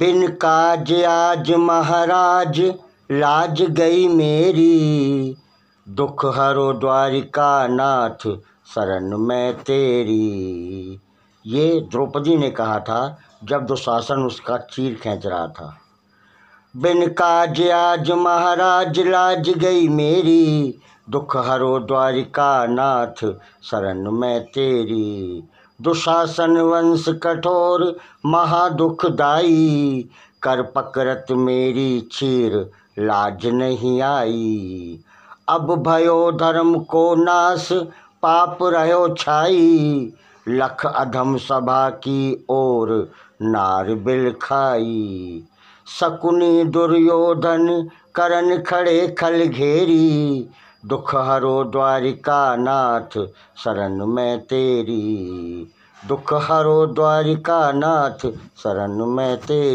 बिन काज आज महाराज लाज गई मेरी दुख हरो द्वारिका नाथ शरण में तेरी ये द्रौपदी ने कहा था जब दुशासन उसका चीर खींच रहा था बिन काज आज महाराज लाज गई मेरी दुख हरो द्वारिका नाथ शरण में तेरी दुशासन वंश कठोर महादुखदाई कर पकरत मेरी चीर लाज नहीं आई अब भयो धर्म को नाश पाप रहो छाई लख अधम सभा की ओर नार बिल खाई शकुनी दुर्योधन करण खड़े खल घेरी दुख हरो द्वारिका नाथ शरण में तेरी दुख हरो द्वारिका नाथ शरण में तेरी